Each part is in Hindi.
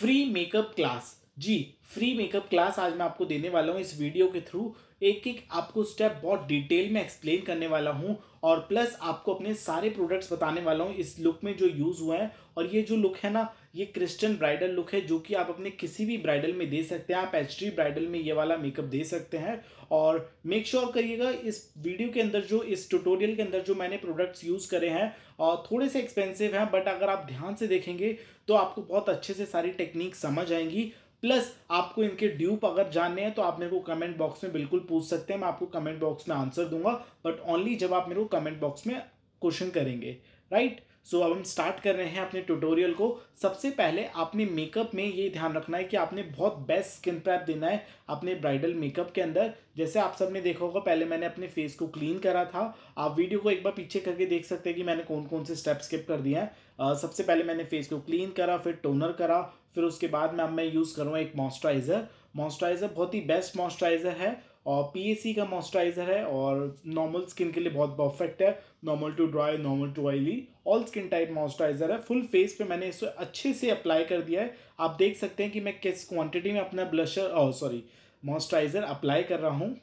फ्री मेकअप क्लास जी फ्री मेकअप क्लास आज मैं आपको देने वाला हूँ इस वीडियो के थ्रू एक एक आपको स्टेप बहुत डिटेल में एक्सप्लेन करने वाला हूँ और प्लस आपको अपने सारे प्रोडक्ट्स बताने वाला हूँ इस लुक में जो यूज़ हुए हैं और ये जो लुक है ना ये क्रिश्चियन ब्राइडल लुक है जो कि आप अपने किसी भी ब्राइडल में दे सकते हैं आप एच ब्राइडल में ये वाला मेकअप दे सकते हैं और मेक श्योर sure करिएगा इस वीडियो के अंदर जो इस ट्यूटोरियल के अंदर जो मैंने प्रोडक्ट्स यूज़ करे हैं थोड़े से एक्सपेंसिव हैं बट अगर आप ध्यान से देखेंगे तो आपको बहुत अच्छे से सारी टेक्निक समझ आएंगी प्लस आपको इनके ड्यूप अगर जानने हैं तो आप मेरे को कमेंट बॉक्स में बिल्कुल पूछ सकते हैं मैं आपको कमेंट बॉक्स में आंसर दूंगा बट ओनली जब आप मेरे को कमेंट बॉक्स में क्वेश्चन करेंगे राइट सो so, अब हम स्टार्ट कर रहे हैं अपने ट्यूटोरियल को सबसे पहले आपने मेकअप में ये ध्यान रखना है कि आपने बहुत बेस्ट स्किन प्रैप देना है अपने ब्राइडल मेकअप के अंदर जैसे आप सबने देखा होगा पहले मैंने अपने फेस को क्लीन करा था आप वीडियो को एक बार पीछे करके देख सकते हैं कि मैंने कौन कौन से स्टेप स्किप कर दिया है uh, सबसे पहले मैंने फेस को क्लीन करा फिर टोनर करा फिर उसके बाद में अब मैं यूज़ करूँगा एक मॉइस्चराइज़र मॉइस्चराइज़र बहुत ही बेस्ट मॉइस्चराइज़र है और पी का मॉइस्चराइज़र है और नॉर्मल स्किन के लिए बहुत परफेक्ट है normal to dry normal to oily all skin type moisturiser है फुल फेस पे मैंने इसे अच्छे से अप्लाई कर दिया है आप देख सकते हैं कि मैं किस क्वांटिटी में अपना ब्लशर सॉरी मॉइस्चराइज़र अप्लाई कर रहा हूँ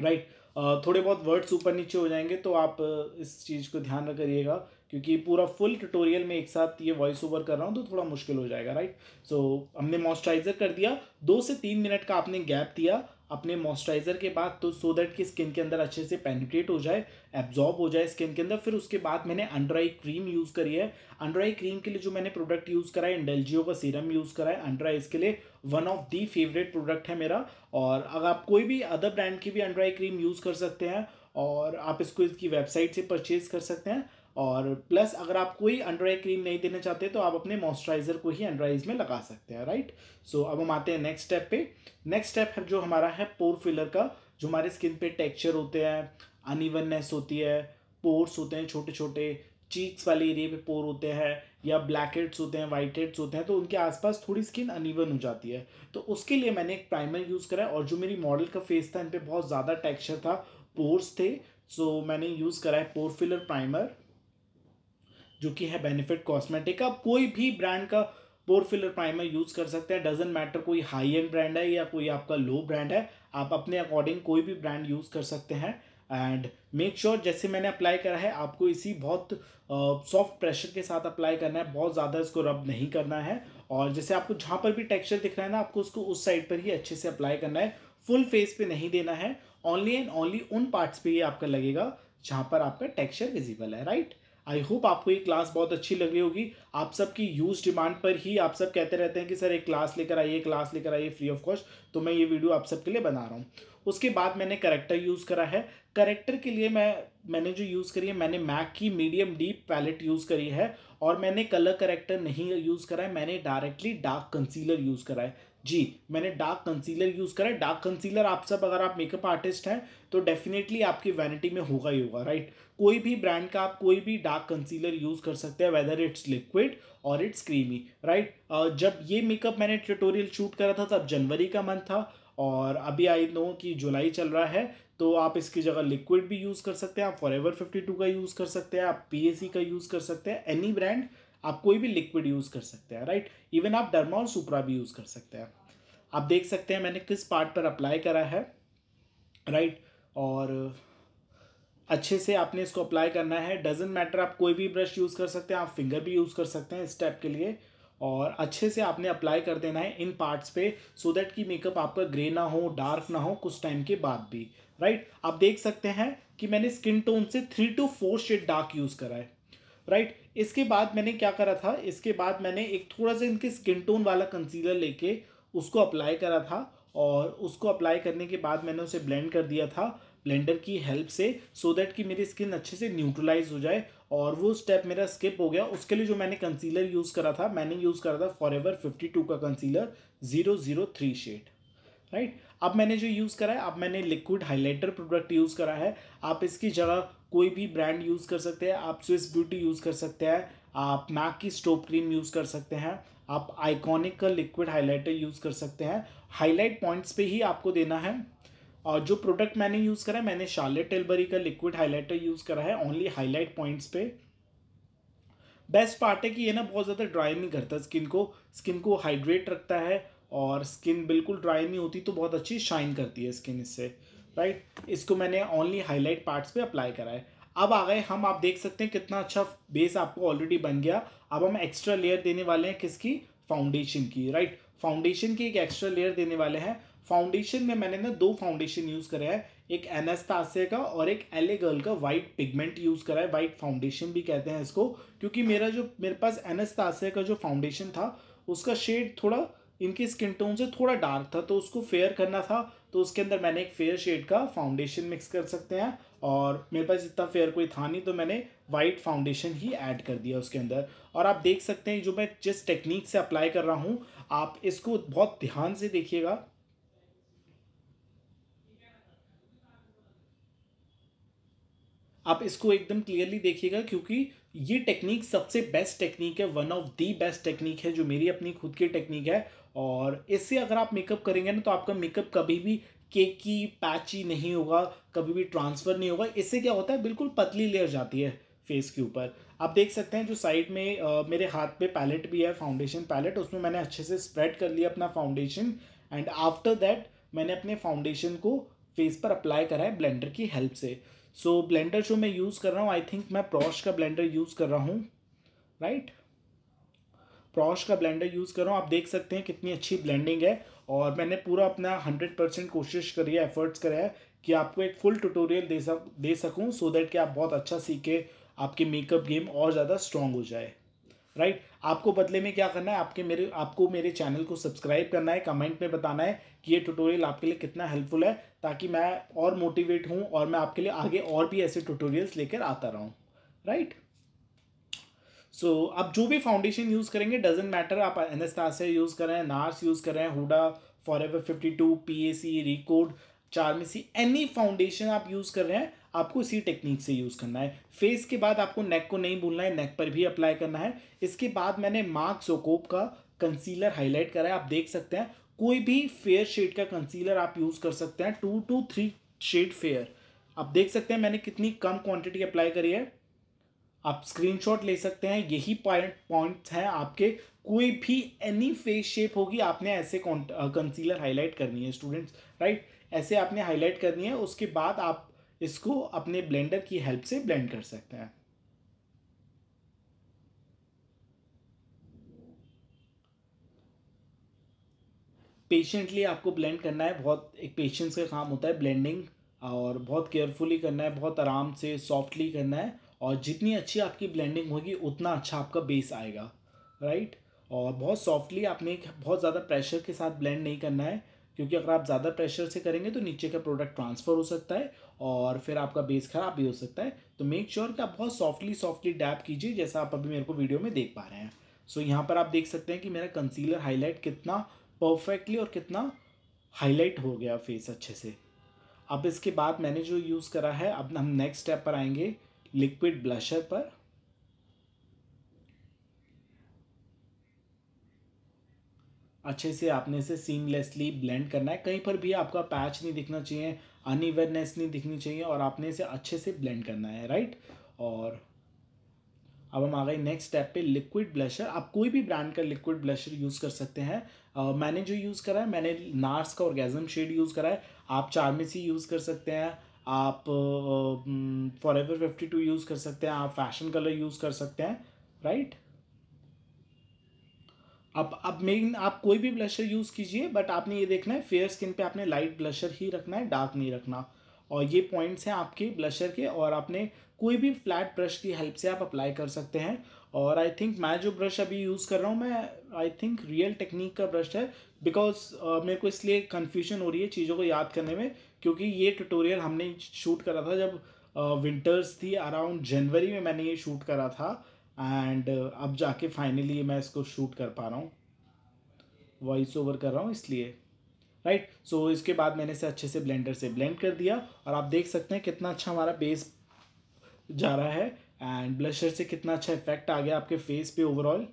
राइट थोड़े बहुत वर्ड्स ऊपर नीचे हो जाएंगे तो आप इस चीज़ को ध्यान रखिएगा क्योंकि पूरा फुल ट्यूटोरियल में एक साथ ये वॉइस ओवर कर रहा हूँ तो थोड़ा मुश्किल हो जाएगा राइट सो so, हमने मॉइस्चराइज़र कर दिया दो से तीन मिनट का आपने गैप दिया अपने मॉइस्चराइज़र के बाद तो सो दैट कि स्किन के अंदर अच्छे से पेनिट्रेट हो जाए एब्जॉर्ब हो जाए स्किन के अंदर फिर उसके बाद मैंने अंडर आई क्रीम यूज़ करी है अंडर आई क्रीम के लिए जो मैंने प्रोडक्ट यूज़ करा है इंडेलजियो का सीरम यूज़ करा है अंडर आइज़ के लिए one of the favourite product है मेरा और अगर आप कोई भी अदर ब्रांड की भी अंडर आई क्रीम यूज़ कर सकते हैं और आप इसको इसकी वेबसाइट से परचेज़ कर सकते हैं और प्लस अगर आप कोई अंडर आई क्रीम नहीं देना चाहते तो आप अपने मॉइस्चराइज़र को ही अंडर आइज में लगा सकते हैं राइट सो अब हम आते हैं नेक्स्ट स्टेप पे नेक्स्ट स्टेप है जो हमारा है पोर फिलर का जो हमारे स्किन पे टेक्सचर होते हैं अनइवननेस होती है पोर्स होते हैं छोटे छोटे चीक्स वाले एरिए पे पोर होते हैं या ब्लैक हेड्स होते हैं वाइट हेड्स होते हैं तो उनके आसपास थोड़ी स्किन अनइवन हो जाती है तो उसके लिए मैंने एक प्राइमर यूज़ करा और जो मेरी मॉडल का फेस था इन पर बहुत ज़्यादा टेक्स्चर था पोर्स थे सो मैंने यूज़ करा है पोर फिलर प्राइमर जो कि है बेनिफिट कॉस्मेटिक का कोई भी ब्रांड का पोर फिलर प्राइमर यूज़ कर सकते हैं डजेंट मैटर कोई हाई एंड ब्रांड है या कोई आपका लो ब्रांड है आप अपने अकॉर्डिंग कोई भी ब्रांड यूज़ कर सकते हैं एंड मेक श्योर जैसे मैंने अप्लाई करा है आपको इसी बहुत सॉफ्ट uh, प्रेशर के साथ अप्लाई करना है बहुत ज़्यादा इसको रब नहीं करना है और जैसे आपको जहाँ पर भी टेक्सचर दिख रहा है ना आपको उसको उस साइड पर ही अच्छे से अप्लाई करना है फुल फेस पे नहीं देना है ओनली एंड ओनली उन पार्ट्स पे ही आपका लगेगा जहाँ पर आपका टेक्सचर विजिबल है राइट आई होप आपको ये क्लास बहुत अच्छी लग रही होगी आप सबकी यूज़ डिमांड पर ही आप सब कहते रहते हैं कि सर एक क्लास लेकर आइए क्लास लेकर आइए फ्री ऑफ कॉस्ट तो मैं ये वीडियो आप सबके लिए बना रहा हूँ उसके बाद मैंने करेक्टर यूज़ करा है करेक्टर के लिए मैं मैंने जो यूज़ करी है मैंने मैक की मीडियम डीप पैलेट यूज़ करी है और मैंने कलर करेक्टर नहीं यूज़ करा है मैंने डायरेक्टली डार्क कंसीलर यूज़ करा है जी मैंने डार्क कंसीलर यूज़ करा है डार्क कंसीलर आप सब अगर आप मेकअप आर्टिस्ट हैं तो डेफिनेटली आपकी वैनिटी में होगा ही होगा राइट कोई भी ब्रांड का आप कोई भी डार्क कंसीलर यूज़ कर सकते हैं वेदर इट्स लिक्विड और इट्स क्रीमी राइट जब ये मेकअप मैंने ट्यूटोरियल शूट करा था तब जनवरी का मंथ था और अभी आई नो कि जुलाई चल रहा है तो आप इसकी जगह लिक्विड भी यूज़ कर सकते हैं आप फॉर एवर फिफ्टी टू का यूज़ कर सकते हैं आप पी का यूज़ कर सकते हैं एनी ब्रांड आप कोई भी लिक्विड यूज़ कर सकते हैं राइट इवन आप डरमा और सुपरा भी यूज़ कर सकते हैं आप देख सकते हैं मैंने किस पार्ट पर अप्लाई करा है राइट और अच्छे से आपने इसको अप्लाई करना है डजेंट मैटर आप कोई भी ब्रश यूज़ कर सकते हैं आप फिंगर भी यूज़ कर सकते हैं स्टेप के लिए और अच्छे से आपने अप्लाई कर देना है इन पार्ट्स पे सो so दैट कि मेकअप आपका ग्रे ना हो डार्क ना हो कुछ टाइम के बाद भी राइट right? आप देख सकते हैं कि मैंने स्किन टोन से three two four shade dark use करा है राइट right? इसके बाद मैंने क्या करा था इसके बाद मैंने एक थोड़ा सा इनके स्किन टोन वाला कंसीलर लेके उसको अप्लाई करा था और उसको अप्लाई करने के बाद मैंने उसे ब्लेंड कर दिया था ब्लेंडर की हेल्प से सो so दैट कि मेरी स्किन अच्छे से न्यूट्रलाइज हो जाए और वो स्टेप मेरा स्किप हो गया उसके लिए जो मैंने कंसीलर यूज़ करा था मैंने यूज़ करा था फॉर एवर फिफ्टी टू का concealer zero zero three shade right अब मैंने जो यूज़ करा है अब मैंने लिक्विड हाइलाइटर प्रोडक्ट यूज़ करा है आप इसकी जगह कोई भी ब्रांड यूज़ कर सकते हैं आप स्विस ब्यूटी यूज़ कर सकते हैं आप मैक की स्टोप क्रीम यूज़ कर सकते हैं आप आइकॉनिक का लिक्विड हाइलाइटर यूज़ कर सकते हैं हाईलाइट पॉइंट्स पे ही आपको देना है और जो प्रोडक्ट मैंने यूज़ करा है मैंने शार्लेट टेलबरी का लिक्विड हाइलाइटर यूज़ करा है ओनली हाईलाइट पॉइंट्स पे बेस्ट पार्ट है कि ये ना बहुत ज़्यादा ड्राई नहीं करता स्किन को स्किन को हाइड्रेट रखता है और स्किन बिल्कुल ड्राई नहीं होती तो बहुत अच्छी शाइन करती है स्किन इससे राइट इसको मैंने ओनली हाईलाइट पार्ट्स पे अप्लाई करा है अब आ गए हम आप देख सकते हैं कितना अच्छा बेस आपको ऑलरेडी बन गया अब हम एक्स्ट्रा लेयर देने वाले हैं किसकी फाउंडेशन की राइट फाउंडेशन की एक एक्स्ट्रा लेयर देने वाले हैं फाउंडेशन में मैंने ना दो फाउंडेशन यूज़ करा है एक एनास्तासिया का और एक एले गर्ल का वाइट पिगमेंट यूज़ करा है वाइट फाउंडेशन भी कहते हैं इसको क्योंकि मेरा जो मेरे पास एनास्तासिया का जो फाउंडेशन था उसका शेड थोड़ा इनके स्किन टोन से थोड़ा डार्क था तो उसको फेयर करना था तो उसके अंदर मैंने एक फेयर शेड का फाउंडेशन मिक्स कर सकते हैं और मेरे पास इतना फेयर कोई था नहीं तो मैंने वाइट फाउंडेशन ही ऐड कर दिया उसके अंदर और आप देख सकते हैं जो मैं जिस टेक्निक से अप्लाई कर रहा हूँ आप इसको बहुत ध्यान से देखिएगा आप इसको एकदम क्लियरली देखिएगा क्योंकि ये टेक्निक सबसे बेस्ट टेक्निक है one of the best technique है जो मेरी अपनी खुद की टेक्निक है और इससे अगर आप मेकअप करेंगे ना तो आपका मेकअप कभी भी केकी पैची नहीं होगा कभी भी ट्रांसफ़र नहीं होगा इससे क्या होता है बिल्कुल पतली लेयर जाती है फेस के ऊपर आप देख सकते हैं जो साइड में आ, मेरे हाथ पे पैलेट भी है फाउंडेशन पैलेट उसमें मैंने अच्छे से स्प्रेड कर लिया अपना फाउंडेशन एंड आफ्टर दैट मैंने अपने फाउंडेशन को फेस पर अप्लाई करा है ब्लेंडर की हेल्प से सो ब्लेंडर जो मैं यूज़ कर रहा हूँ आई थिंक मैं प्रॉश का ब्लेंडर यूज़ कर रहा हूँ राइट प्रॉश का ब्लेंडर यूज़ कर रहा हूँ आप देख सकते हैं कितनी अच्छी ब्लेंडिंग है और मैंने पूरा अपना हंड्रेड परसेंट कोशिश करी है एफर्ट्स करे है कि आपको एक फुल ट्यूटोरियल दे सक दे सकूँ सो दैट कि आप बहुत अच्छा सीखे आपके मेकअप गेम और ज़्यादा स्ट्रॉन्ग हो जाए राइट आपको बदले में क्या करना है आपके मेरे आपको मेरे चैनल को सब्सक्राइब करना है कमेंट में बताना है कि ये ट्यूटोरियल आपके लिए कितना हेल्पफुल है ताकि मैं और मोटिवेट हूँ और मैं आपके लिए आगे और भी ऐसे ट्यूटोरियल्स लेकर आता रहूँ राइट सो आप जो भी फाउंडेशन यूज़ करेंगे डजेंट मैटर आप एनस्तासे यूज़ करें नार्स यूज़ कर रहे हैं Huda forever fifty two P A C Recode चार एनी फाउंडेशन आप यूज़ कर रहे हैं आपको इसी टेक्निक से यूज़ करना है फेस के बाद आपको नेक को नहीं भूलना है नेक पर भी अप्लाई करना है इसके बाद मैंने मार्क जोकोप का कंसीलर हाईलाइट करा है आप देख सकते हैं कोई भी फेयर शेड का कंसीलर आप यूज़ कर सकते हैं two to three shade fair आप देख सकते हैं मैंने कितनी कम क्वांटिटी अप्लाई करी है आप स्क्रीनशॉट ले सकते हैं यही पॉइंट पॉइंट्स हैं आपके कोई भी एनी फेस शेप होगी आपने ऐसे कंसीलर हाईलाइट करनी है स्टूडेंट्स राइट ऐसे आपने हाईलाइट करनी है उसके बाद आप इसको अपने ब्लेंडर की हेल्प से ब्लेंड कर सकते हैं पेशेंटली आपको ब्लेंड करना है बहुत एक पेशेंस का काम होता है ब्लेंडिंग और बहुत केयरफुली करना है बहुत आराम से सॉफ्टली करना है और जितनी अच्छी आपकी ब्लेंडिंग होगी उतना अच्छा आपका बेस आएगा राइट और बहुत सॉफ्टली आपने बहुत ज़्यादा प्रेशर के साथ ब्लेंड नहीं करना है क्योंकि अगर आप ज़्यादा प्रेशर से करेंगे तो नीचे का प्रोडक्ट ट्रांसफ़र हो सकता है और फिर आपका बेस ख़राब भी हो सकता है तो मेक श्योर sure कि आप बहुत सॉफ्टली सॉफ्टली डैप कीजिए जैसा आप अभी मेरे को वीडियो में देख पा रहे हैं सो so, यहाँ पर आप देख सकते हैं कि मेरा कंसीलर हाईलाइट कितना परफेक्टली और कितना हाईलाइट हो गया फेस अच्छे से अब इसके बाद मैंने जो यूज़ करा है अब हम नेक्स्ट स्टेप पर आएंगे लिक्विड ब्लशर पर अच्छे से आपने से सीमलेसली ब्लेंड करना है कहीं पर भी आपका पैच नहीं दिखना चाहिए अनइवननेस नहीं दिखनी चाहिए और आपने इसे अच्छे से ब्लेंड करना है राइट और अब हम आ गए नेक्स्ट स्टेप पे लिक्विड ब्लशर आप कोई भी ब्रांड का लिक्विड ब्लशर यूज़ कर सकते हैं uh, मैंने जो यूज़ करा है मैंने नार्स का ऑर्गेजम शेड यूज़ करा है आप चार्मेसी यूज़ कर सकते हैं आप forever fifty two use कर सकते हैं आप फैशन कलर यूज़ कर सकते हैं राइट right? अब अब मेन आप कोई भी ब्लशर यूज़ कीजिए बट आपने ये देखना है फेयर स्किन पे आपने लाइट ब्लशर ही रखना है डार्क नहीं रखना और ये पॉइंट्स हैं आपके ब्लशर के और आपने कोई भी फ्लैट ब्रश की हेल्प से आप अप्लाई कर सकते हैं और आई थिंक मैं जो ब्रश अभी यूज़ कर रहा हूँ मैं आई थिंक रियल टेक्निक का ब्रश है बिकॉज uh, मेरे को इसलिए कन्फ्यूजन हो रही है चीज़ों को याद करने में क्योंकि ये ट्यूटोरियल हमने शूट करा था जब विंटर्स uh, थी अराउंड जनवरी में मैंने ये शूट करा था एंड uh, अब जाके फाइनली मैं इसको शूट कर पा रहा हूँ वॉइस ओवर कर रहा हूँ इसलिए राइट right? सो so, इसके बाद मैंने इसे अच्छे से ब्लेंडर से ब्लेंड कर दिया और आप देख सकते हैं कितना अच्छा हमारा बेस जा रहा है एंड ब्लशर से कितना अच्छा इफेक्ट आ गया आपके फेस पे ओवरऑल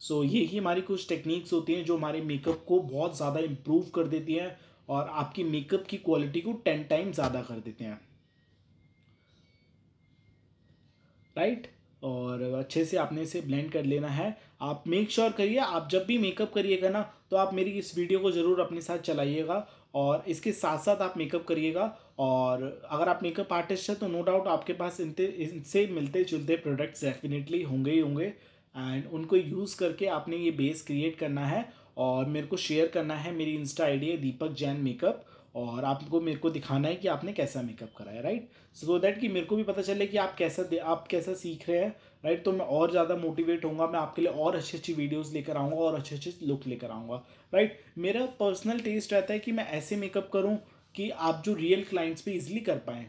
सो so, यही हमारी कुछ टेक्निक्स होती हैं जो हमारे मेकअप को बहुत ज़्यादा इम्प्रूव कर देती हैं और आपकी मेकअप की क्वालिटी को टेन टाइम ज़्यादा कर देते हैं राइट right? और अच्छे से आपने इसे ब्लेंड कर लेना है आप मेक श्योर करिए आप जब भी मेकअप करिएगा ना तो आप मेरी इस वीडियो को ज़रूर अपने साथ चलाइएगा और इसके साथ साथ आप मेकअप करिएगा और अगर आप मेकअप आर्टिस्ट हैं तो नो डाउट आपके पास इनते इनसे मिलते जुलते प्रोडक्ट्स डेफिनेटली होंगे ही होंगे एंड उनको यूज़ करके आपने ये बेस क्रिएट करना है और मेरे को शेयर करना है मेरी इंस्टा डी है दीपक जैन मेकअप और आपको मेरे को दिखाना है कि आपने कैसा मेकअप कराया राइट सो दैट कि मेरे को भी पता चले कि आप कैसा दे आप कैसा सीख रहे हैं राइट तो मैं और ज़्यादा मोटिवेट होऊंगा मैं आपके लिए और अच्छी अच्छी वीडियोस लेकर आऊँगा और अच्छे अच्छे लुक लेकर आऊँगा राइट मेरा पर्सनल टेस्ट रहता है कि मैं ऐसे मेकअप करूँ कि आप जो रियल क्लाइंट्स पर ईजिली कर पाएँ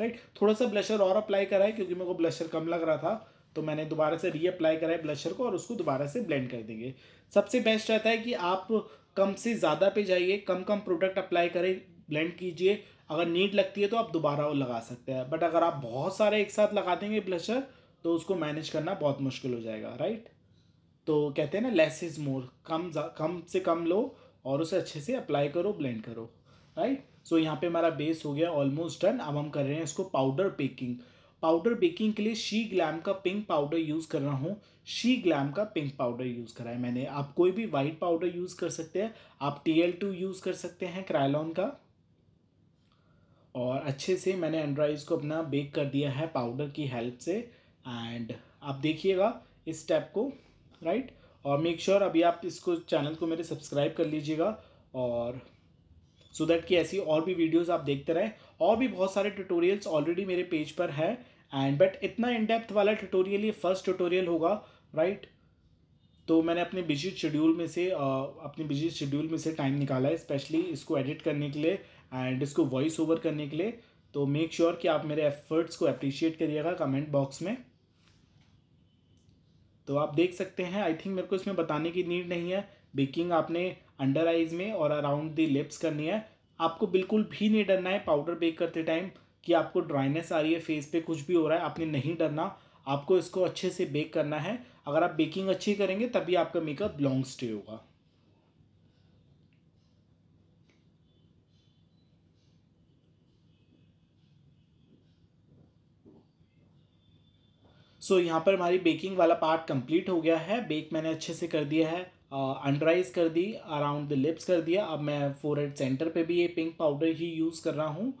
राइट थोड़ा सा ब्लशर और अप्लाई कराए क्योंकि मेरे को ब्लशर कम लग रहा था तो मैंने दोबारा से रीअप्लाई करा है ब्लशर को और उसको दोबारा से ब्लेंड कर देंगे सबसे बेस्ट रहता है कि आप कम से ज़्यादा पे जाइए कम कम प्रोडक्ट अप्लाई करें ब्लेंड कीजिए अगर नीट लगती है तो आप दोबारा वो लगा सकते हैं बट अगर आप बहुत सारे एक साथ लगा देंगे ब्लशर तो उसको मैनेज करना बहुत मुश्किल हो जाएगा राइट तो कहते हैं ना लेस इज़ मोर कम कम से कम लो और उसे अच्छे से अप्लाई करो ब्लेंड करो राइट सो so, यहाँ पे हमारा बेस हो गया ऑलमोस्ट डन अब हम कर रहे हैं इसको पाउडर पेकिंग पाउडर बेकिंग के लिए शी ग्लैम का पिंक पाउडर यूज़ कर रहा हूँ शी ग्लैम का पिंक पाउडर यूज़ करा है मैंने आप कोई भी वाइट पाउडर यूज़ कर सकते हैं आप टी एल टू यूज़ कर सकते हैं क्रायलॉन का और अच्छे से मैंने एंड्राइज को अपना बेक कर दिया है पाउडर की हेल्प से एंड आप देखिएगा इस स्टेप को राइट और मेक श्योर sure अभी आप इसको चैनल को मेरे सब्सक्राइब कर लीजिएगा और सो दैट कि ऐसी और भी वीडियोज़ आप देखते रहें और भी बहुत सारे ट्यूटोरियल्स ऑलरेडी मेरे पेज पर हैं एंड बट इतना इन डेप्थ वाला ट्यूटोरियल ये फर्स्ट ट्यूटोरियल होगा राइट right? तो मैंने अपने बिजी शेड्यूल में से अपने बिजी शेड्यूल में से टाइम निकाला है स्पेशली इसको एडिट करने के लिए एंड इसको वॉइस ओवर करने के लिए तो मेक श्योर sure कि आप मेरे एफर्ट्स को अप्रिशिएट करिएगा कमेंट बॉक्स में तो आप देख सकते हैं आई थिंक मेरे को इसमें बताने की नीड नहीं है बेकिंग आपने अंडर आइज में और अराउंड दी लिप्स करनी है आपको बिल्कुल भी नहीं डरना है पाउडर बेक करते टाइम कि आपको ड्राइनेस आ रही है फेस पे कुछ भी हो रहा है आपने नहीं डरना आपको इसको अच्छे से बेक करना है अगर आप बेकिंग अच्छी करेंगे तभी आपका मेकअप लॉन्ग स्टे होगा सो so, यहाँ पर हमारी बेकिंग वाला पार्ट कंप्लीट हो गया है बेक मैंने अच्छे से कर दिया है अंडराइज कर दी अराउंड द लिप्स कर दिया अब मैं फोर सेंटर पे भी ये पिंक पाउडर ही यूज़ कर रहा हूँ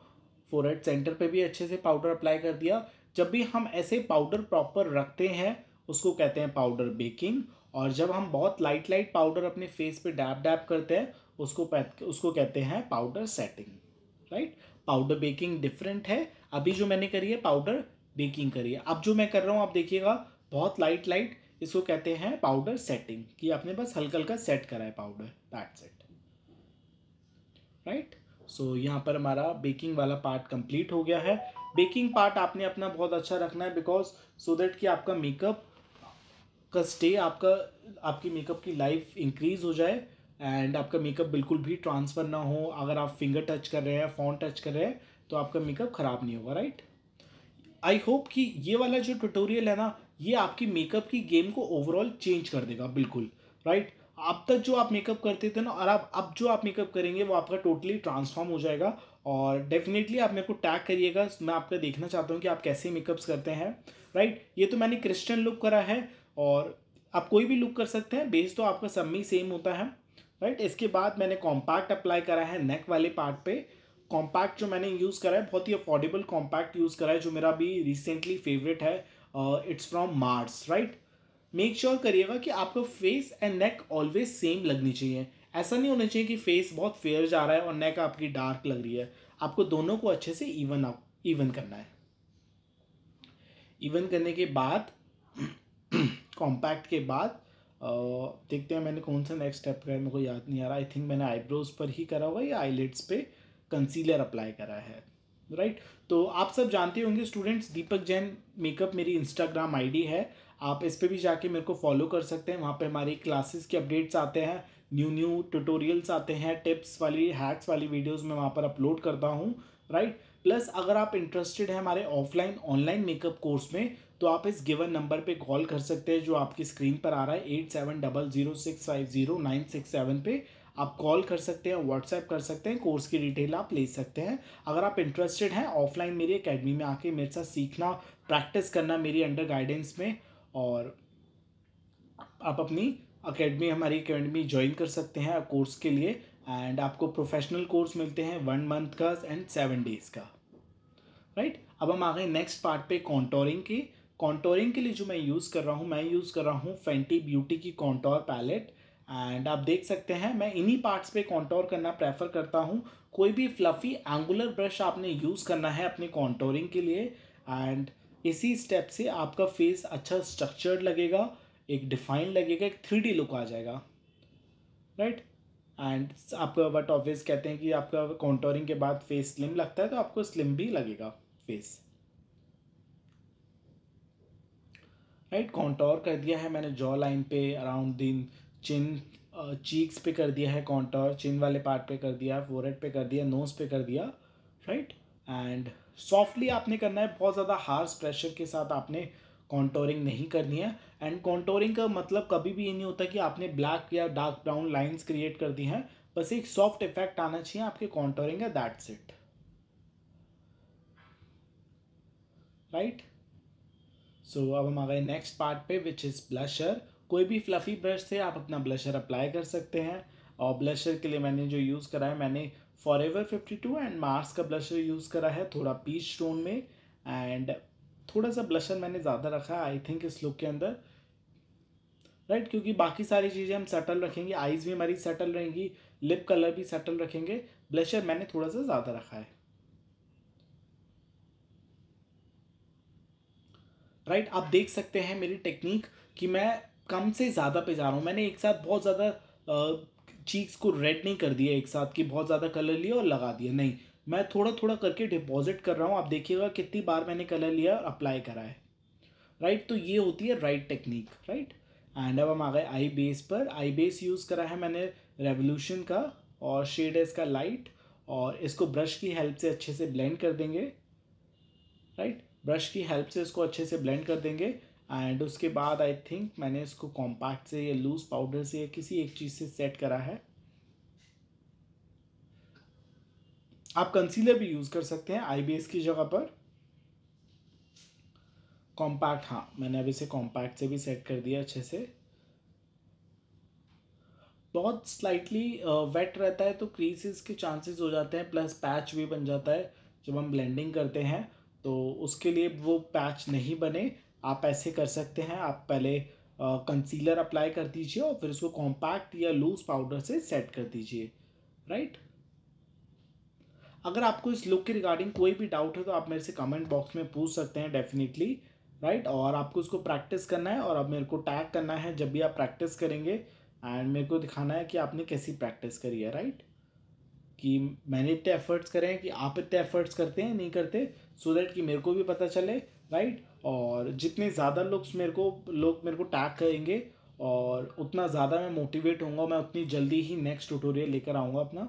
फोर सेंटर पे भी अच्छे से पाउडर अप्लाई कर दिया जब भी हम ऐसे पाउडर प्रॉपर रखते हैं उसको कहते हैं पाउडर बेकिंग और जब हम बहुत लाइट लाइट पाउडर अपने फेस पे डैप डैप करते हैं उसको उसको कहते हैं powder setting right powder baking different है अभी जो मैंने करी है पाउडर बेकिंग करिए अब जो मैं कर रहा हूँ आप देखिएगा बहुत लाइट लाइट इसको कहते हैं पाउडर सेटिंग कि आपने बस हल्का हल्का सेट करा है powder that set right so यहाँ पर हमारा बेकिंग वाला पार्ट कंप्लीट हो गया है बेकिंग पार्ट आपने अपना बहुत अच्छा रखना है बिकॉज सो दैट कि आपका मेकअप का स्टे आपका आपकी मेकअप की लाइफ इंक्रीज हो जाए एंड आपका मेकअप बिल्कुल भी ट्रांसफ़र ना हो अगर आप फिंगर टच कर रहे हैं फ़ोन टच कर रहे हैं तो आपका मेकअप ख़राब नहीं होगा राइट आई होप कि ये वाला जो ट्यूटोरियल है ना ये आपकी मेकअप की गेम को ओवरऑल चेंज कर देगा बिल्कुल राइट अब तक जो आप मेकअप करते थे ना और आप अब जो आप मेकअप करेंगे वो आपका टोटली ट्रांसफॉर्म हो जाएगा और डेफिनेटली आप मेरे को टैग करिएगा मैं आपका देखना चाहता हूँ कि आप कैसे मेकअप्स करते हैं राइट ये तो मैंने क्रिश्चियन लुक करा है और आप कोई भी लुक कर सकते हैं बेस तो आपका सब में सेम होता है राइट इसके बाद मैंने कॉम्पैक्ट अप्लाई करा है नेक वाले पार्ट पे कॉम्पैक्ट जो मैंने यूज़ करा है बहुत ही अफोर्डेबल कॉम्पैक्ट यूज़ करा है जो मेरा भी रिसेंटली फेवरेट है it's from Mars right make sure करिएगा कि आपको face and neck always same लगनी चाहिए ऐसा नहीं होना चाहिए कि फेस बहुत फेयर जा रहा है और नेक आपकी डार्क लग रही है आपको दोनों को अच्छे से इवन आप इवन करना है इवन करने के बाद कॉम्पैक्ट के बाद uh, देखते हैं मैंने कौन सा नेक्स्ट स्टेप करा है मेरे को याद नहीं आ रहा आई थिंक मैंने आईब्रोज पर ही करा होगा या आईलेट्स पे कंसीलर अप्लाई करा है राइट right? तो आप सब जानते होंगे स्टूडेंट्स दीपक जैन मेकअप मेरी इंस्टाग्राम आईडी है आप इस पर भी जाके मेरे को फॉलो कर सकते हैं वहाँ पे हमारी क्लासेस के अपडेट्स आते हैं न्यू न्यू ट्यूटोरियल्स आते हैं टिप्स वाली हैक्स वाली वीडियोस मैं वहाँ पर अपलोड करता हूँ राइट प्लस अगर आप इंटरेस्टेड हैं हमारे ऑफलाइन ऑनलाइन मेकअप कोर्स में तो आप इस गिवन नंबर पे कॉल कर सकते हैं जो आपकी स्क्रीन पर आ रहा है eight seven double zero six five zero nine six seven पे आप कॉल कर सकते हैं व्हाट्सएप कर सकते हैं कोर्स की डिटेल आप ले सकते हैं अगर आप इंटरेस्टेड हैं ऑफलाइन मेरी अकेडमी में आके मेरे साथ सीखना प्रैक्टिस करना मेरी अंडर गाइडेंस में और आप अपनी अकेडमी हमारी अकेडमी ज्वाइन कर सकते हैं कोर्स के लिए एंड आपको प्रोफेशनल कोर्स मिलते हैं वन मंथ का एंड सेवन डेज़ का राइट right? अब हम आ गए नेक्स्ट पार्ट पे कॉन्टोरिंग की कॉन्टोरिंग के लिए जो मैं यूज़ कर रहा हूँ मैं यूज़ कर रहा हूँ फेंटी ब्यूटी की कॉन्टोर पैलेट एंड आप देख सकते हैं मैं इन्हीं पार्ट्स पे कॉन्टोर करना प्रेफर करता हूँ कोई भी फ्लफ़ी एंगुलर ब्रश आपने यूज़ करना है अपनी कॉन्टोरिंग के लिए एंड इसी स्टेप से आपका फेस अच्छा स्ट्रक्चर्ड लगेगा एक डिफाइंड लगेगा एक थ्री लुक आ जाएगा राइट एंड आपका बट ऑब्वियस कहते हैं कि आपका कॉन्टोरिंग के बाद फेस स्लिम लगता है तो आपको स्लिम भी लगेगा फेस राइट right? कॉन्टोर कर दिया है मैंने जॉ लाइन पे अराउंड दिन चिन चीक्स पे कर दिया है कॉन्टोर चिन वाले पार्ट पे कर दिया फोरहेड पे कर दिया नोज पे कर दिया राइट एंड सॉफ्टली आपने करना है बहुत ज़्यादा हार्स प्रेशर के साथ आपने कॉन्टोरिंग नहीं करनी है एंड कॉन्टोरिंग का मतलब कभी भी ये नहीं होता कि आपने ब्लैक या डार्क ब्राउन लाइंस क्रिएट कर दी हैं बस एक सॉफ्ट इफेक्ट आना चाहिए आपके कॉन्टोरिंग का दैट्स इट राइट सो अब हम आ गए नेक्स्ट पार्ट पे विच इज़ ब्लशर कोई भी फ्लफ़ी ब्रश से आप अपना ब्लशर अप्लाई कर सकते हैं और ब्लशर के लिए मैंने जो यूज़ करा है मैंने forever fifty two and Mars का ब्लशर यूज़ करा है थोड़ा पीच टोन में एंड थोड़ा सा ब्लशर मैंने ज़्यादा रखा है आई थिंक इस लुक के अंदर राइट right? क्योंकि बाकी सारी चीज़ें हम सेटल रखेंगे आइज़ भी हमारी सेटल रहेंगी लिप कलर भी सटल रखेंगे ब्लशर मैंने थोड़ा सा ज़्यादा रखा है राइट right? आप देख सकते हैं मेरी टेक्निक कि मैं कम से ज़्यादा पे जा रहा हूँ मैंने एक साथ बहुत ज़्यादा चीक्स को रेड नहीं कर दिया एक साथ कि बहुत ज़्यादा कलर लिया और लगा दिया नहीं मैं थोड़ा थोड़ा करके डिपॉजिट कर रहा हूँ आप देखिएगा कितनी बार मैंने कलर लिया और अप्लाई करा है राइट तो ये होती है राइट टेक्निक राइट एंड अब हम आ गए आई बेस पर आई बेस यूज़ करा है मैंने रेवोल्यूशन का और शेड है इसका लाइट और इसको ब्रश की हेल्प से अच्छे से ब्लेंड कर देंगे राइट ब्रश की हेल्प से इसको अच्छे से ब्लेंड कर देंगे एंड उसके बाद आई थिंक मैंने इसको कॉम्पैक्ट से या लूज़ पाउडर से या किसी एक चीज़ से सेट करा है आप कंसीलर भी यूज़ कर सकते हैं आई की जगह पर कॉम्पैक्ट हाँ मैंने अभी इसे कॉम्पैक्ट से भी सेट कर दिया अच्छे से बहुत स्लाइटली वेट रहता है तो क्रीसेस के चांसेस हो जाते हैं प्लस पैच भी बन जाता है जब हम ब्लेंडिंग करते हैं तो उसके लिए वो पैच नहीं बने आप ऐसे कर सकते हैं आप पहले कंसीलर अप्लाई कर दीजिए और फिर उसको कॉम्पैक्ट या लूज पाउडर से सेट कर दीजिए राइट अगर आपको इस लुक के रिगार्डिंग कोई भी डाउट है तो आप मेरे से कमेंट बॉक्स में पूछ सकते हैं डेफिनेटली राइट और आपको इसको प्रैक्टिस करना है और अब मेरे को टैग करना है जब भी आप प्रैक्टिस करेंगे एंड मेरे को दिखाना है कि आपने कैसी प्रैक्टिस करी है राइट कि मैंने इतने एफर्ट्स करें कि आप इतने एफर्ट्स करते हैं नहीं करते सो so दैट कि मेरे को भी पता चले राइट और जितने ज़्यादा लोग मेरे को लोग मेरे को टैग करेंगे और उतना ज़्यादा मैं मोटिवेट होऊंगा मैं उतनी जल्दी ही नेक्स्ट ट्यूटोरियल लेकर आऊँगा अपना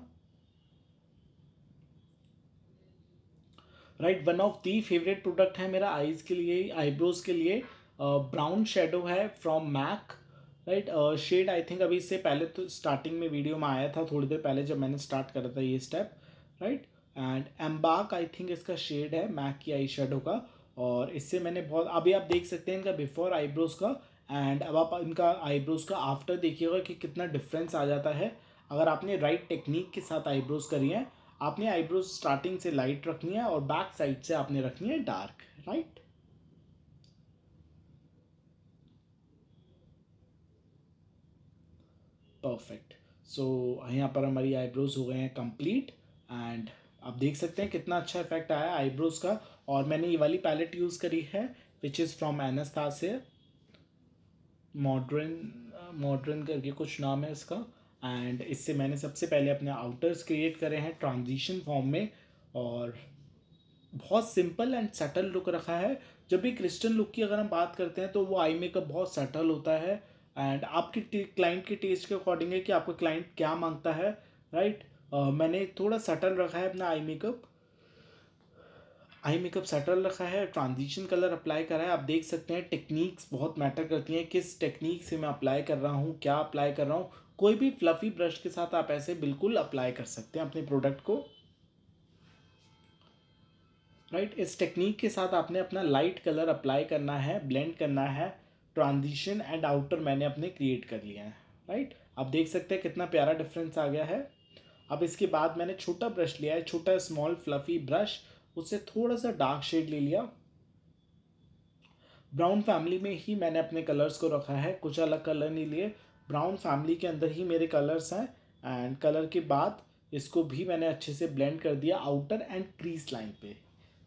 right one of the favourite product है मेरा आईज़ के लिए आईब्रोज़ के लिए ब्राउन शेडो है from MAC right shade I think अभी इससे पहले तो स्टार्टिंग में वीडियो में आया था थोड़ी देर पहले जब मैंने स्टार्ट करा था ये step right and Embark I think इसका शेड है मैक की आई शेडो का और इससे मैंने बहुत अभी आप देख सकते हैं इनका बिफोर आईब्रोज़ का एंड अब आप इनका आईब्रोज़ का आफ्टर देखिएगा कि कितना डिफरेंस आ जाता है अगर आपने राइट टेक्निक के साथ आईब्रोज़ करी है आपने आईब्रोज स्टार्टिंग से लाइट रखनी है और बैक साइड से आपने रखनी है dark right perfect so so, यहाँ पर हमारी आईब्रोज हो गए हैं कंप्लीट एंड आप देख सकते हैं कितना अच्छा इफेक्ट आया आईब्रोज का और मैंने ये वाली पैलेट यूज़ करी है which is from Anastasia modern modern करके कुछ नाम है इसका एंड इससे मैंने सबसे पहले अपने आउटर्स क्रिएट करे हैं ट्रांजिशन फॉर्म में और बहुत सिंपल एंड सटल लुक रखा है जब भी क्रिस्टल लुक की अगर हम बात करते हैं तो वो आई मेकअप बहुत सटल होता है एंड आपके क्लाइंट के टेस्ट के अकॉर्डिंग है कि आपका क्लाइंट क्या मांगता है राइट right? uh, मैंने थोड़ा सटल रखा है अपना eye makeup eye makeup settle रखा है ट्रांजिशन कलर अप्लाई करा है आप देख सकते हैं टेक्निक्स बहुत मैटर करती हैं किस टेक्निक से मैं अप्लाई कर रहा हूँ क्या अप्लाई कर रहा हूँ कोई भी फ्लफ़ी ब्रश के साथ आप ऐसे बिल्कुल अप्लाई कर सकते हैं अपने प्रोडक्ट को राइट right? इस टेक्निक के साथ आपने अपना लाइट कलर अप्लाई करना है ब्लेंड करना है ट्रांजिशन एंड आउटर मैंने अपने क्रिएट कर लिया है राइट right? आप देख सकते हैं कितना प्यारा डिफरेंस आ गया है अब इसके बाद मैंने छोटा ब्रश लिया है छोटा स्मॉल फ्लफ़ी ब्रश उससे थोड़ा सा डार्क शेड ले लिया ब्राउन फैमिली में ही मैंने अपने कलर्स को रखा है कुछ अलग कलर नहीं लिए ब्राउन फैमिली के अंदर ही मेरे कलर्स हैं एंड कलर के बाद इसको भी मैंने अच्छे से ब्लेंड कर दिया आउटर एंड क्रीज लाइन पे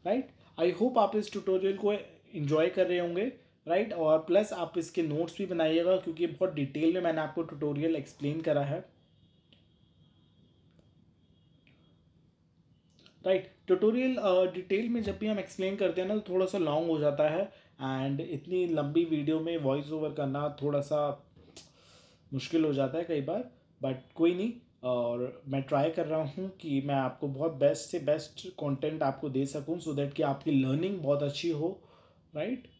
राइट आई होप आप इस ट्यूटोरियल को इन्जॉय कर रहे होंगे राइट और प्लस आप इसके नोट्स भी बनाइएगा क्योंकि बहुत डिटेल में मैंने आपको ट्यूटोरियल एक्सप्लेन करा है राइट ट्यूटोरियल डिटेल में जब भी हम एक्सप्लेन करते हैं ना तो थोड़ा सा लॉन्ग हो जाता है एंड इतनी लंबी वीडियो में वॉइस ओवर करना थोड़ा सा मुश्किल हो जाता है कई बार बट कोई नहीं और मैं ट्राई कर रहा हूँ कि मैं आपको बहुत बेस्ट से बेस्ट कंटेंट आपको दे सकूँ सो दैट कि आपकी लर्निंग बहुत अच्छी हो राइट right?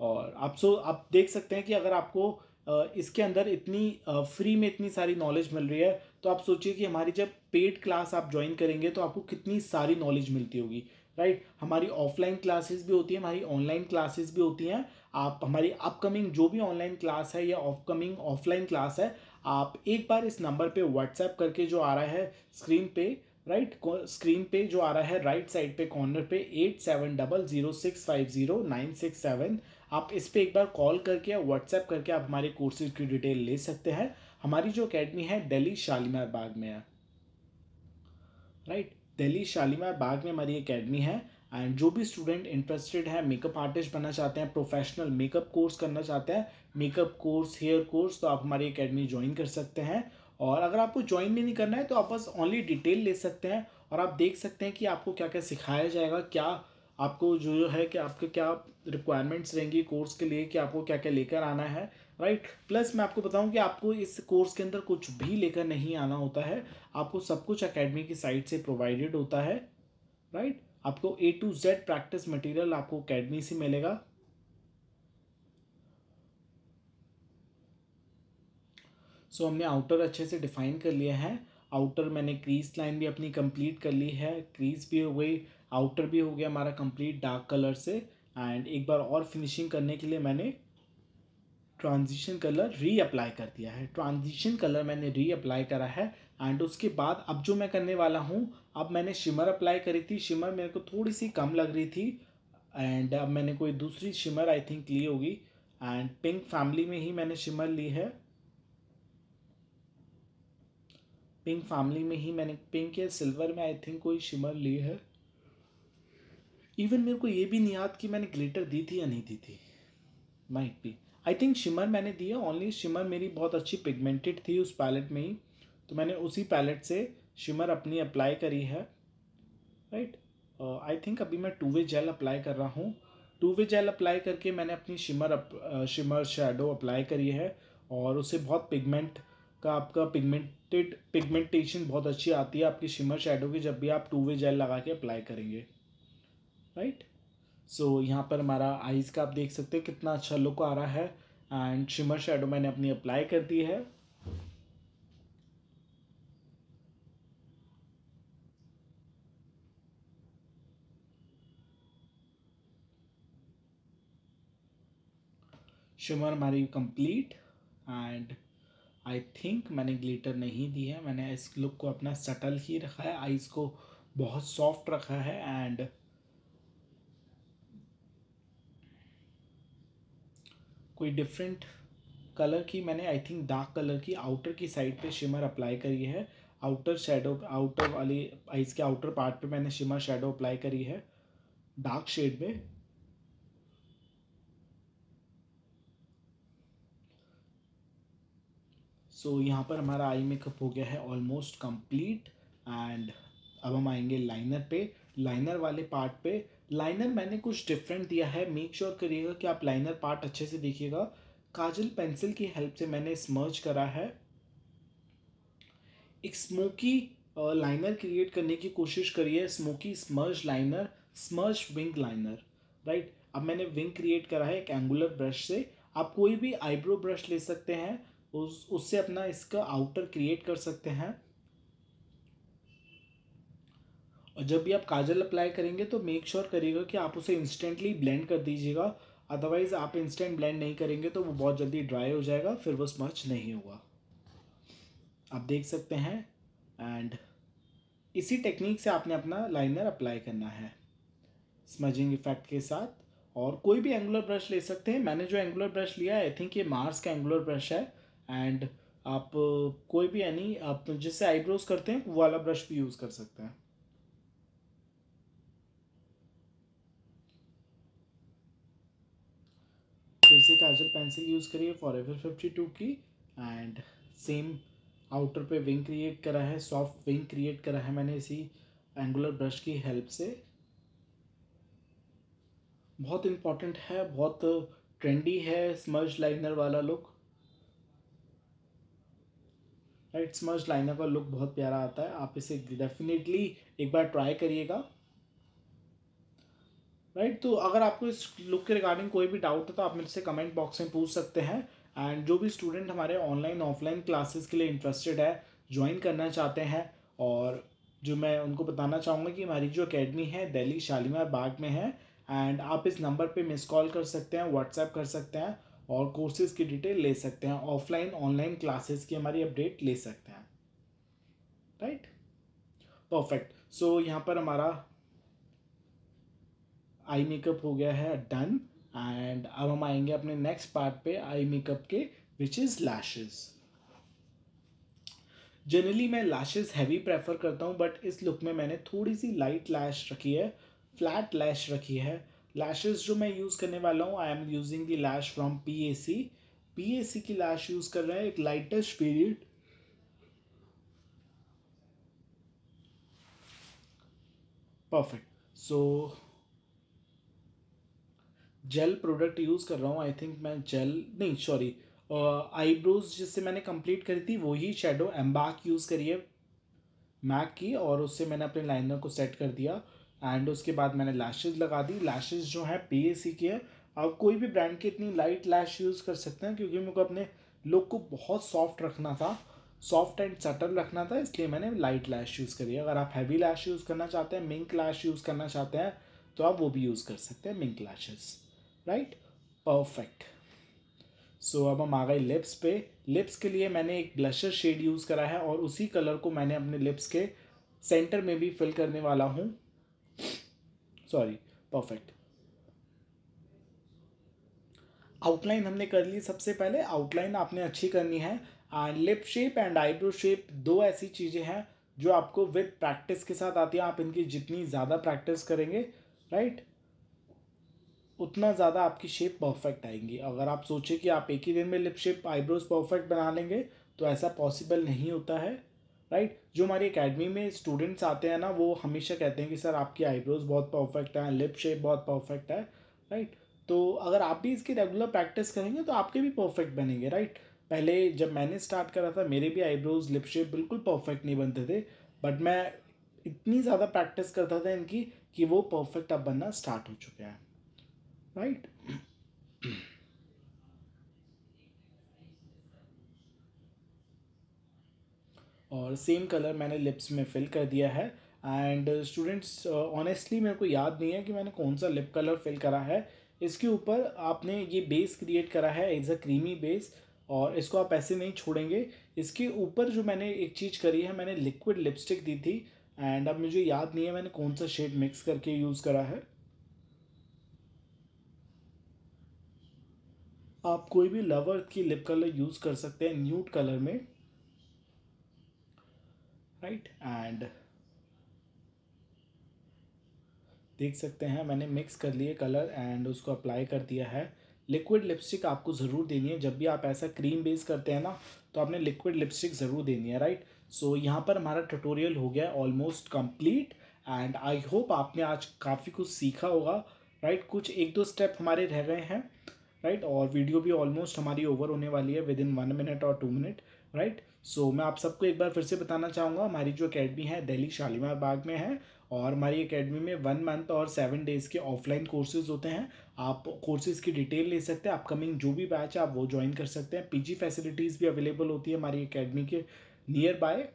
और आप सो आप देख सकते हैं कि अगर आपको इसके अंदर इतनी फ्री में इतनी सारी नॉलेज मिल रही है तो आप सोचिए कि हमारी जब पेड क्लास आप ज्वाइन करेंगे तो आपको कितनी सारी नॉलेज मिलती होगी राइट right? हमारी ऑफलाइन क्लासेस भी होती हैं हमारी ऑनलाइन क्लासेस भी होती हैं आप हमारी अपकमिंग जो भी ऑनलाइन क्लास है या अपकमिंग ऑफलाइन क्लास है आप एक बार इस नंबर पे व्हाट्सएप करके जो आ रहा है स्क्रीन पे राइट right? स्क्रीन पे जो आ रहा है राइट साइड पे कॉर्नर पे eight seven double zero six five zero nine six seven आप इस पर एक बार कॉल करके या व्हाट्सएप करके आप हमारे कोर्सेज की डिटेल ले सकते हैं हमारी जो अकेडमी है दिल्ली शालीमार बाग में है राइट दिल्ली शालीमार बाग में हमारी अकेडमी है एंड जो भी स्टूडेंट इंटरेस्टेड है मेकअप आर्टिस्ट बनना चाहते हैं प्रोफेशनल मेकअप कोर्स करना चाहते हैं मेकअप कोर्स हेयर कोर्स तो आप हमारी अकेडमी ज्वाइन कर सकते हैं और अगर आपको ज्वाइन भी नहीं करना है तो आप बस ओनली डिटेल ले सकते हैं और आप देख सकते हैं कि आपको क्या क्या सिखाया जाएगा क्या आपको जो जो है कि आपके क्या रिक्वायरमेंट्स रहेंगी कोर्स के लिए कि आपको क्या क्या लेकर आना है राइट right? प्लस मैं आपको बताऊं कि आपको इस कोर्स के अंदर कुछ भी लेकर नहीं आना होता है आपको सब कुछ अकेडमी की साइट से प्रोवाइडेड होता है राइट right? आपको A to Z practice material आपको अकेडमी से मिलेगा सो so, हमने आउटर अच्छे से डिफाइन कर लिया है आउटर मैंने क्रीज लाइन भी अपनी कंप्लीट कर ली है क्रीज भी हो गई आउटर भी हो गया हमारा कंप्लीट डार्क कलर से एंड एक बार और फिनिशिंग करने के लिए मैंने ट्रांजिशन कलर री अप्लाई कर दिया है ट्रांजिशन कलर मैंने री अप्लाई करा है एंड उसके बाद अब जो मैं करने वाला हूँ अब मैंने शिमर अप्लाई करी थी शिमर मेरे को थोड़ी सी कम लग रही थी एंड अब मैंने कोई दूसरी शिमर आई थिंक ली होगी एंड पिंक फैमिली में ही मैंने शिमर ली है पिंक फैमिली में ही मैंने पिंक या सिल्वर में आई थिंक कोई शिमर ली है इवन मेरे को ये भी नहीं याद कि मैंने ग्लिटर दी थी या नहीं दी थी माइट भी आई थिंक शिमर मैंने दी है ओनली शिमर मेरी बहुत अच्छी पिगमेंटेड थी उस पैलेट में ही तो मैंने उसी पैलेट से शिमर अपनी अप्लाई करी है राइट आई थिंक अभी मैं टू वे जेल अप्लाई कर रहा हूँ टू वे जेल अप्लाई करके मैंने अपनी shimmer up, shimmer shadow apply करी है और उससे बहुत पिगमेंट का आपका पिगमेंटेड पिगमेंटेशन बहुत अच्छी आती है आपकी शिमर शेडो की जब भी आप टू वे जेल लगा के अप्लाई करेंगे राइट सो यहाँ पर हमारा आइज़ का आप देख सकते हो कितना अच्छा लुक आ रहा है एंड शिमर शेडो मैंने अपनी अप्लाई कर दी है शिमर हमारी कंप्लीट एंड आई थिंक मैंने ग्लिटर नहीं दी है मैंने इस लुक को अपना सटल ही रखा है आइज़ को बहुत सॉफ्ट रखा है एंड कोई डिफरेंट कलर की मैंने आई थिंक डार्क कलर की आउटर की साइड पे शिमर अप्लाई करी है आउटर शेडो आउटर वाली आइज के आउटर पार्ट पे मैंने शिमर शेडो अप्लाई करी है डार्क शेड में सो so, यहाँ पर हमारा आई मेकअप हो गया है ऑलमोस्ट कंप्लीट एंड अब हम आएंगे लाइनर पे लाइनर वाले पार्ट पे लाइनर मैंने कुछ डिफरेंट दिया है मेक श्योर करिएगा कि आप लाइनर पार्ट अच्छे से देखिएगा काजल पेंसिल की हेल्प से मैंने स्मर्ज करा है एक स्मोकी लाइनर क्रिएट करने की कोशिश करिए है smoky smudge liner smudge wing liner right अब मैंने विंग क्रिएट करा है एक एंगुलर ब्रश से आप कोई भी आईब्रो ब्रश ले सकते हैं उस उससे अपना इसका आउटर क्रिएट कर सकते हैं और जब भी आप काजल अप्लाई करेंगे तो मेक श्योर sure करिएगा कि आप उसे इंस्टेंटली ब्लेंड कर दीजिएगा अदरवाइज़ आप इंस्टेंट ब्लेंड नहीं करेंगे तो वो बहुत जल्दी ड्राई हो जाएगा फिर वो स्मच नहीं होगा आप देख सकते हैं एंड इसी टेक्निक से आपने अपना लाइनर अप्लाई करना है स्मजिंग इफेक्ट के साथ और कोई भी एंगुलर ब्रश ले सकते हैं मैंने जो एंगुलर ब्रश लिया आई थिंक ये मार्स का एंगुलर ब्रश है एंड आप कोई भी यानी आप जिससे आईब्रोज करते हैं वो वाला ब्रश भी यूज़ कर सकते हैं से काजल पेंसिल यूज़ करी है फॉर एवर फिफ्टी टू की एंड सेम आउटर पे विंग क्रिएट करा है सॉफ्ट विंग क्रिएट करा है मैंने इसी एंगुलर ब्रश की हेल्प से बहुत इम्पॉर्टेंट है बहुत ट्रेंडी है स्मर्ज लाइनर वाला लुक राइट स्मर्ज लाइनर का लुक बहुत प्यारा आता है आप इसे डेफिनेटली एक बार ट्राई करिएगा राइट तो अगर आपको इस लुक के रिगार्डिंग कोई भी डाउट है तो आप मेरे से कमेंट बॉक्स में पूछ सकते हैं एंड जो भी स्टूडेंट हमारे ऑनलाइन ऑफलाइन क्लासेस के लिए इंटरेस्टेड है ज्वाइन करना चाहते हैं और जो मैं उनको बताना चाहूँगा कि हमारी जो अकेडमी है दिल्ली शालीमार बाग में है एंड आप इस नंबर पर मिस कॉल कर सकते हैं व्हाट्सएप कर सकते हैं और कोर्सेज की डिटेल ले सकते हैं ऑफलाइन ऑनलाइन क्लासेस की हमारी अपडेट ले सकते हैं राइट परफेक्ट सो यहाँ पर हमारा आई मेकअप हो गया है डन एंड अब हम आएंगे अपने नेक्स्ट पार्ट पे आई मेकअप के विच इज़ लैशेज़ जनरली मैं लैशेज़ हैवी प्रेफर करता हूँ बट इस लुक में मैंने थोड़ी सी लाइट लैश रखी है फ्लैट लैश रखी है लैशेज़ जो मैं यूज़ करने वाला हूँ I am using the lash from P A C P A C की लैश यूज़ कर रहे हैं एक lightest period perfect so gel product use कर रहा हूँ आई थिंक मैं जेल नहीं सॉरी आईब्रोज uh, जिससे मैंने कंप्लीट करी थी वही शेडो एम्बाक यूज़ करी है मैक की और उससे मैंने अपने लाइनर को सेट कर दिया एंड उसके बाद मैंने लैशेज लगा दी लैशेज जो है पी सी की है आप कोई भी ब्रांड की इतनी लाइट लैश यूज़ कर सकते हैं क्योंकि मेरे को अपने लुक को बहुत सॉफ्ट रखना था सॉफ्ट एंड सटल रखना था इसलिए मैंने लाइट लैश यूज़ करी अगर आप हैवी लैश यूज़ करना चाहते हैं मिंक लैश यूज़ करना चाहते हैं तो आप वो भी यूज़ कर सकते हैं mink lashes right perfect so अब हम आ गए लिप्स पे लिप्स के लिए मैंने एक ब्लशर शेड यूज़ करा है और उसी कलर को मैंने अपने लिप्स के सेंटर में भी फिल करने वाला हूँ सॉरी परफेक्ट आउटलाइन हमने कर ली सबसे पहले आउटलाइन आपने अच्छी करनी है lip shape and eyebrow shape दो ऐसी चीज़ें हैं जो आपको विद प्रैक्टिस के साथ आती है आप इनकी जितनी ज़्यादा प्रैक्टिस करेंगे राइट उतना ज़्यादा आपकी शेप परफेक्ट आएंगी अगर आप सोचें कि आप एक ही दिन में लिप शेप आईब्रोज परफेक्ट बना लेंगे तो ऐसा पॉसिबल नहीं होता है राइट जो हमारी अकेडमी में स्टूडेंट्स आते हैं ना वो हमेशा कहते हैं कि सर आपकी आईब्रोज बहुत परफेक्ट हैं लिप शेप बहुत परफेक्ट है राइट तो अगर आप भी इसकी रेगुलर प्रैक्टिस करेंगे तो आपके भी परफेक्ट बनेंगे राइट पहले जब मैंने स्टार्ट करा था मेरे भी आईब्रोज लिप शेप बिल्कुल परफेक्ट नहीं बनते थे बट मैं इतनी ज़्यादा प्रैक्टिस करता था इनकी कि वो परफेक्ट अब बनना स्टार्ट हो चुके हैं right? और सेम कलर मैंने लिप्स में फिल कर दिया है एंड स्टूडेंट्स ऑनेस्टली मेरे को याद नहीं है कि मैंने कौन सा लिप कलर फिल करा है इसके ऊपर आपने ये बेस क्रिएट करा है इज़ अ क्रीमी बेस और इसको आप ऐसे नहीं छोड़ेंगे इसके ऊपर जो मैंने एक चीज़ करी है मैंने लिक्विड लिपस्टिक दी थी एंड अब मुझे याद नहीं है मैंने कौन सा शेड मिक्स करके यूज़ करा है आप कोई भी लवर की लिप कलर यूज़ कर सकते हैं न्यूट कलर में राइट एंड देख सकते हैं मैंने मिक्स कर लिए कलर एंड उसको अप्लाई कर दिया है लिक्विड लिपस्टिक आपको ज़रूर देनी है जब भी आप ऐसा क्रीम बेस करते हैं ना तो आपने लिक्विड लिपस्टिक ज़रूर देनी है राइट सो so, यहाँ पर हमारा ट्यूटोरियल हो गया almost complete and I hope आपने आज काफ़ी कुछ सीखा होगा राइट कुछ एक दो स्टेप हमारे रह गए हैं राइट और वीडियो भी ऑलमोस्ट हमारी ओवर होने वाली है विद इन वन मिनट और टू मिनट राइट सो मैं आप सबको एक बार फिर से बताना चाहूँगा हमारी जो अकेडमी है दिल्ली शालीमार बाग में है और हमारी अकेडमी में वन मंथ और सेवन डेज़ के ऑफलाइन कोर्सेज होते हैं आप कोर्सेज की डिटेल ले सकते हैं अपकमिंग जो भी बैच है आप वो ज्वाइन कर सकते हैं पीजी फैसिलिटीज़ भी अवेलेबल होती है हमारी अकेडमी के नियर बाय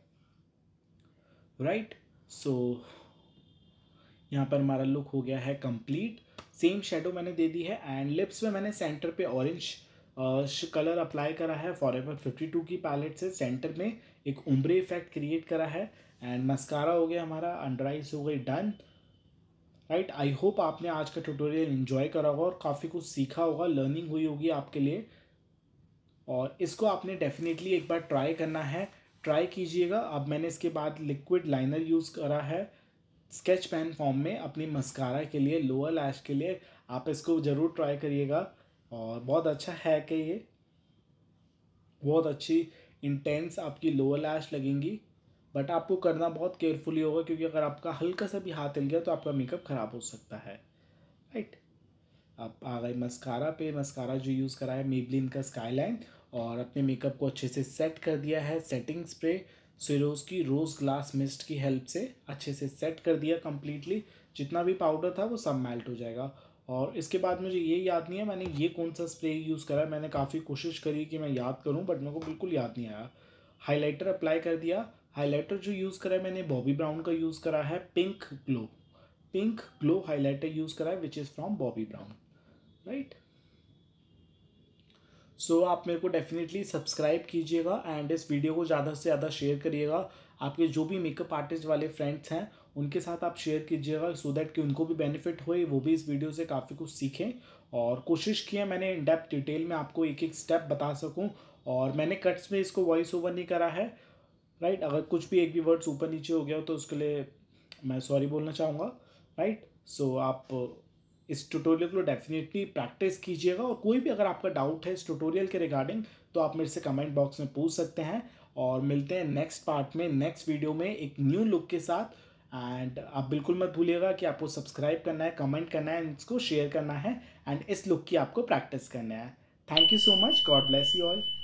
राइट सो यहाँ पर हमारा लुक हो गया है कंप्लीट सेम शेडो मैंने दे दी है एंड लिप्स में मैंने सेंटर पे ऑरेंज कलर अप्लाई करा है फॉर एवर फिफ्टी टू की पैलेट से सेंटर में एक उम्ब्रे इफेक्ट क्रिएट करा है एंड मस्कारा हो गया हमारा अंडर आइज हो गई डन राइट आई होप आपने आज का ट्यूटोरियल इन्जॉय करा होगा और काफ़ी कुछ सीखा होगा लर्निंग हुई होगी आपके लिए और इसको आपने डेफिनेटली एक बार ट्राई करना है ट्राई कीजिएगा अब मैंने इसके बाद लिक्विड लाइनर यूज़ करा है स्केच पेन फॉर्म में अपनी मस्कारा के लिए लोअर लैश के लिए आप इसको ज़रूर ट्राई करिएगा और बहुत अच्छा है कि ये बहुत अच्छी इंटेंस आपकी लोअर लैश लगेंगी बट आपको करना बहुत केयरफुली होगा क्योंकि अगर आपका हल्का सा भी हाथ हिल गया तो आपका मेकअप ख़राब हो सकता है राइट आप आ गए मस्कारा पे मस्कारा जो यूज़ करा है मेबलिन का स्काईलाइन और अपने मेकअप को अच्छे से सेट कर दिया है सेटिंग स्प्रे सिरोज की रोज़ ग्लास मिस्ट की हेल्प से अच्छे से सेट कर दिया कम्प्लीटली जितना भी पाउडर था वो सब मेल्ट हो जाएगा और इसके बाद मुझे ये याद नहीं है मैंने ये कौन सा स्प्रे यूज़ करा है मैंने काफ़ी कोशिश करी कि मैं याद करूँ बट मेरे को बिल्कुल याद नहीं आया हाइलाइटर अप्लाई कर दिया हाइलाइटर जो यूज़ करा है मैंने बॉबी ब्राउन का यूज़ करा है pink glow pink glow highlighter use करा है which is from Bobbi Brown right so so, आप मेरे को डेफिनेटली सब्सक्राइब कीजिएगा एंड इस वीडियो को ज़्यादा से ज़्यादा शेयर करिएगा आपके जो भी मेकअप आर्टिस्ट वाले फ्रेंड्स हैं उनके साथ आप शेयर कीजिएगा सो दैट कि उनको भी बेनिफिट होए वो भी इस वीडियो से काफ़ी कुछ सीखें और कोशिश की है मैंने इन डेप्थ डिटेल में आपको एक एक स्टेप बता सकूँ और मैंने कट्स में इसको वॉइस ओवर नहीं करा है राइट अगर कुछ भी एक भी वर्ड्स ऊपर नीचे हो गया हो तो उसके लिए मैं सॉरी बोलना चाहूँगा राइट सो आप इस ट्यूटोरियल को डेफिनेटली प्रैक्टिस कीजिएगा और कोई भी अगर आपका डाउट है इस ट्यूटोरियल के रिगार्डिंग तो आप मेरे से कमेंट बॉक्स में पूछ सकते हैं और मिलते हैं नेक्स्ट पार्ट में नेक्स्ट वीडियो में एक न्यू लुक के साथ एंड आप बिल्कुल मत भूलिएगा कि आपको सब्सक्राइब करना है कमेंट करना है इसको शेयर करना है एंड इस लुक की आपको प्रैक्टिस करना है thank you so much God bless you all